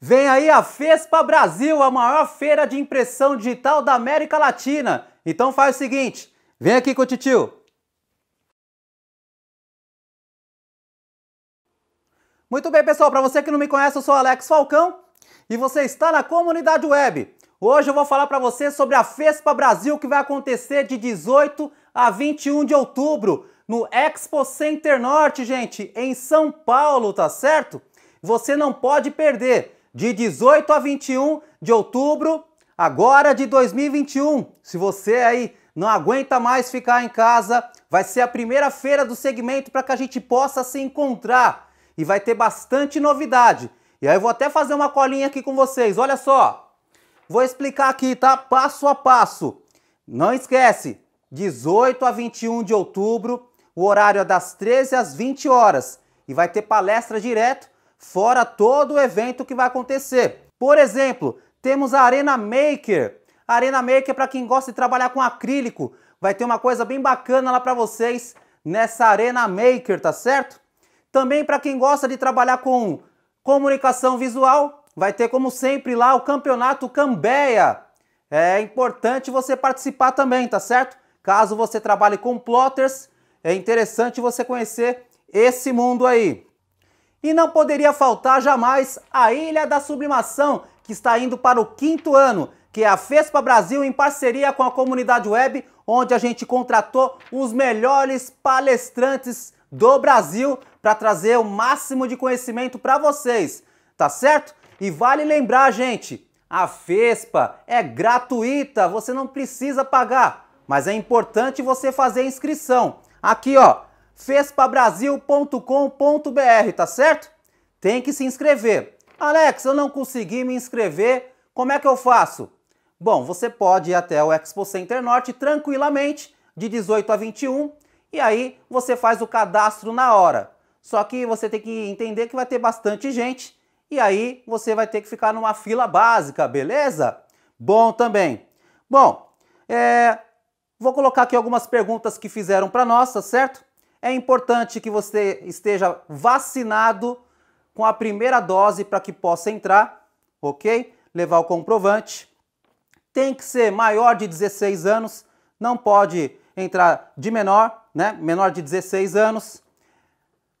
Vem aí a FESPA Brasil, a maior feira de impressão digital da América Latina. Então faz o seguinte, vem aqui com o titio. Muito bem, pessoal, para você que não me conhece, eu sou Alex Falcão e você está na comunidade web. Hoje eu vou falar para você sobre a FESPA Brasil que vai acontecer de 18 a 21 de outubro no Expo Center Norte, gente, em São Paulo, tá certo? Você não pode perder de 18 a 21 de outubro, agora de 2021. Se você aí não aguenta mais ficar em casa, vai ser a primeira feira do segmento para que a gente possa se encontrar e vai ter bastante novidade. E aí eu vou até fazer uma colinha aqui com vocês, olha só. Vou explicar aqui, tá? Passo a passo. Não esquece, 18 a 21 de outubro, o horário é das 13 às 20 horas e vai ter palestra direto fora todo o evento que vai acontecer. Por exemplo, temos a Arena Maker. A Arena Maker, para quem gosta de trabalhar com acrílico, vai ter uma coisa bem bacana lá para vocês nessa Arena Maker, tá certo? Também para quem gosta de trabalhar com comunicação visual, vai ter como sempre lá o Campeonato Cambeia. É importante você participar também, tá certo? Caso você trabalhe com plotters, é interessante você conhecer esse mundo aí. E não poderia faltar jamais a Ilha da Sublimação, que está indo para o quinto ano, que é a FESPA Brasil em parceria com a comunidade web, onde a gente contratou os melhores palestrantes do Brasil para trazer o máximo de conhecimento para vocês, tá certo? E vale lembrar, gente, a FESPA é gratuita, você não precisa pagar, mas é importante você fazer a inscrição. Aqui, ó, fespabrasil.com.br, tá certo? Tem que se inscrever. Alex, eu não consegui me inscrever, como é que eu faço? Bom, você pode ir até o Expo Center Norte tranquilamente, de 18 a 21, e aí você faz o cadastro na hora. Só que você tem que entender que vai ter bastante gente, e aí você vai ter que ficar numa fila básica, beleza? Bom também. Bom, é, vou colocar aqui algumas perguntas que fizeram para nós, tá certo? É importante que você esteja vacinado com a primeira dose para que possa entrar, ok? Levar o comprovante. Tem que ser maior de 16 anos, não pode entrar de menor, né? Menor de 16 anos.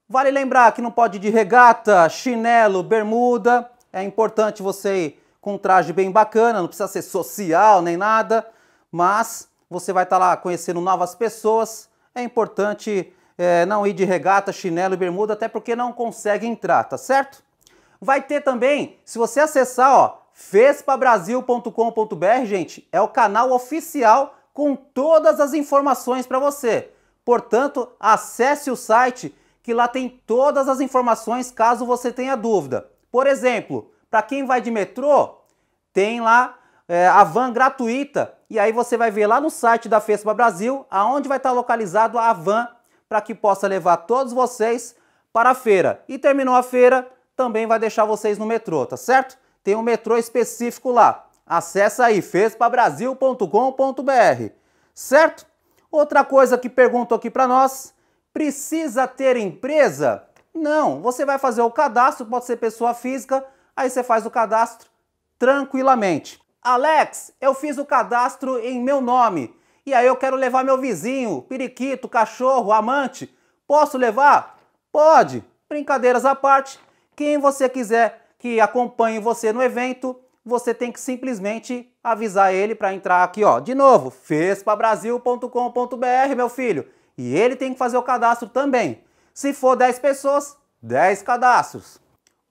Vale lembrar que não pode ir de regata, chinelo, bermuda. É importante você ir com um traje bem bacana, não precisa ser social nem nada, mas você vai estar tá lá conhecendo novas pessoas. É importante é, não ir de regata, chinelo e bermuda, até porque não consegue entrar, tá certo? Vai ter também, se você acessar, ó, fespabrasil.com.br, gente, é o canal oficial com todas as informações para você. Portanto, acesse o site que lá tem todas as informações caso você tenha dúvida. Por exemplo, para quem vai de metrô, tem lá é, a van gratuita e aí você vai ver lá no site da FESPA Brasil aonde vai estar tá localizado a van para que possa levar todos vocês para a feira. E terminou a feira, também vai deixar vocês no metrô, tá certo? Tem um metrô específico lá. Acesse aí fezpabrasil.com.br, certo? Outra coisa que perguntam aqui para nós, precisa ter empresa? Não, você vai fazer o cadastro, pode ser pessoa física, aí você faz o cadastro tranquilamente. Alex, eu fiz o cadastro em meu nome. E aí eu quero levar meu vizinho, periquito, cachorro, amante. Posso levar? Pode. Brincadeiras à parte, quem você quiser que acompanhe você no evento, você tem que simplesmente avisar ele para entrar aqui, ó. De novo, fespabrasil.com.br, meu filho. E ele tem que fazer o cadastro também. Se for 10 pessoas, 10 cadastros.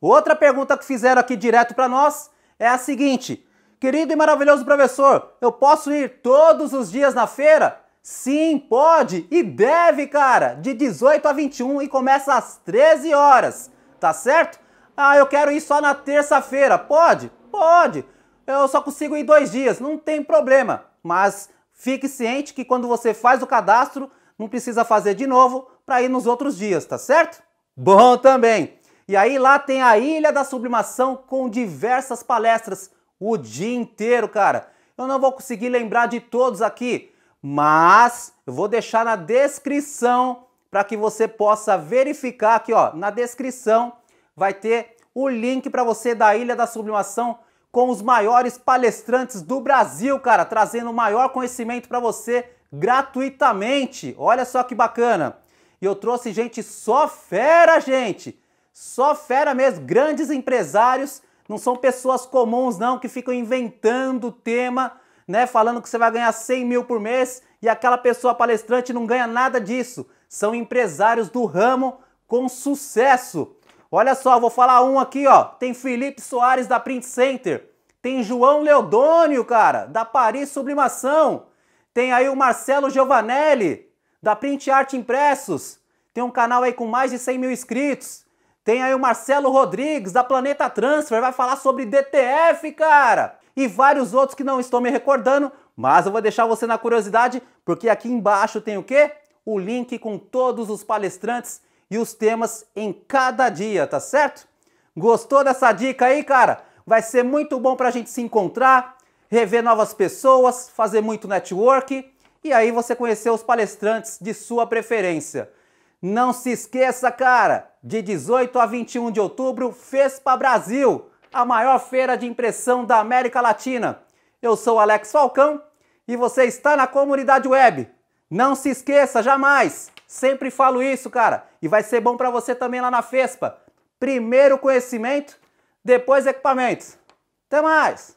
Outra pergunta que fizeram aqui direto para nós é a seguinte: Querido e maravilhoso professor, eu posso ir todos os dias na feira? Sim, pode e deve, cara, de 18 a 21 e começa às 13 horas, tá certo? Ah, eu quero ir só na terça-feira, pode? Pode. Eu só consigo ir dois dias, não tem problema. Mas fique ciente que quando você faz o cadastro, não precisa fazer de novo para ir nos outros dias, tá certo? Bom também. E aí lá tem a Ilha da Sublimação com diversas palestras o dia inteiro, cara. Eu não vou conseguir lembrar de todos aqui, mas eu vou deixar na descrição para que você possa verificar aqui, ó, na descrição vai ter o link para você da Ilha da Sublimação com os maiores palestrantes do Brasil, cara, trazendo o maior conhecimento para você gratuitamente. Olha só que bacana. E eu trouxe gente só fera, gente. Só fera mesmo, grandes empresários não são pessoas comuns, não, que ficam inventando tema, né? Falando que você vai ganhar 100 mil por mês e aquela pessoa palestrante não ganha nada disso. São empresários do ramo com sucesso. Olha só, vou falar um aqui, ó. Tem Felipe Soares da Print Center. Tem João Leodônio, cara, da Paris Sublimação. Tem aí o Marcelo Giovanelli, da Print Art Impressos. Tem um canal aí com mais de 100 mil inscritos. Tem aí o Marcelo Rodrigues, da Planeta Transfer, vai falar sobre DTF, cara! E vários outros que não estou me recordando, mas eu vou deixar você na curiosidade, porque aqui embaixo tem o quê? O link com todos os palestrantes e os temas em cada dia, tá certo? Gostou dessa dica aí, cara? Vai ser muito bom para a gente se encontrar, rever novas pessoas, fazer muito network e aí você conhecer os palestrantes de sua preferência. Não se esqueça, cara! De 18 a 21 de outubro, FESPA Brasil, a maior feira de impressão da América Latina. Eu sou Alex Falcão e você está na comunidade web. Não se esqueça jamais, sempre falo isso, cara, e vai ser bom para você também lá na FESPA. Primeiro conhecimento, depois equipamentos. Até mais!